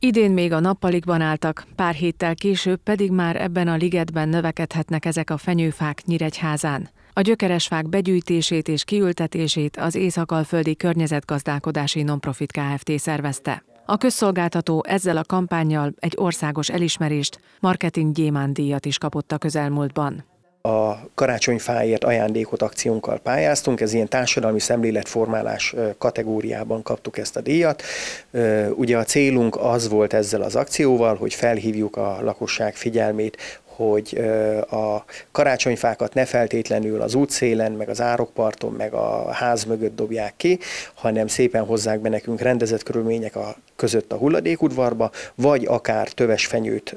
Idén még a nappalikban álltak, pár héttel később pedig már ebben a ligetben növekedhetnek ezek a fenyőfák Nyíregyházán. A gyökeresfák begyűjtését és kiültetését az Észak-Alföldi Környezetgazdálkodási Nonprofit Kft. szervezte. A közszolgáltató ezzel a kampányjal egy országos elismerést, marketing díjat is kapott a közelmúltban a karácsonyfáért ajándékot akciónkkal pályáztunk, ez ilyen társadalmi szemléletformálás kategóriában kaptuk ezt a díjat. Ugye a célunk az volt ezzel az akcióval, hogy felhívjuk a lakosság figyelmét, hogy a karácsonyfákat ne feltétlenül az útszélen, meg az árokparton, meg a ház mögött dobják ki, hanem szépen hozzák be nekünk rendezett körülmények a, között a hulladékudvarba, vagy akár töves fenyőt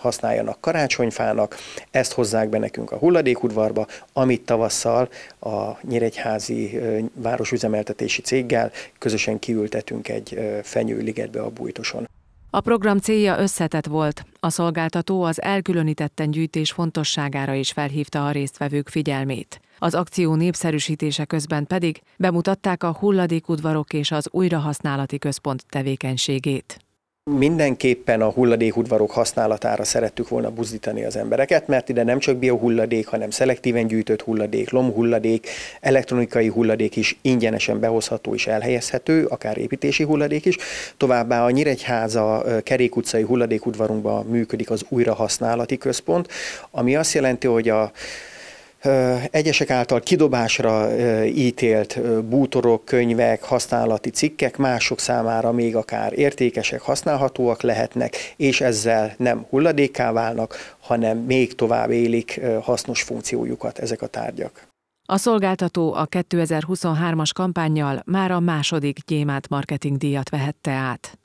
használjanak karácsonyfának, ezt hozzák be nekünk a hulladékudvarba, amit tavasszal a Nyíregyházi városüzemeltetési céggel közösen kiültetünk egy fenyőligetbe a bújtoson. A program célja összetett volt. A szolgáltató az elkülönítetten gyűjtés fontosságára is felhívta a résztvevők figyelmét. Az akció népszerűsítése közben pedig bemutatták a hulladékudvarok és az újrahasználati központ tevékenységét. Mindenképpen a hulladékudvarok használatára szerettük volna buzdítani az embereket, mert ide nem csak biohulladék, hanem szelektíven gyűjtött hulladék, lomhulladék, elektronikai hulladék is ingyenesen behozható és elhelyezhető, akár építési hulladék is. Továbbá a Nyíregyháza kerékutcai hulladékudvarunkban működik az újrahasználati központ, ami azt jelenti, hogy a egyesek által kidobásra ítélt bútorok, könyvek, használati cikkek mások számára még akár értékesek, használhatóak lehetnek, és ezzel nem hulladékká válnak, hanem még tovább élik hasznos funkciójukat ezek a tárgyak. A szolgáltató a 2023-as kampányjal már a második gyémát marketing díjat vehette át.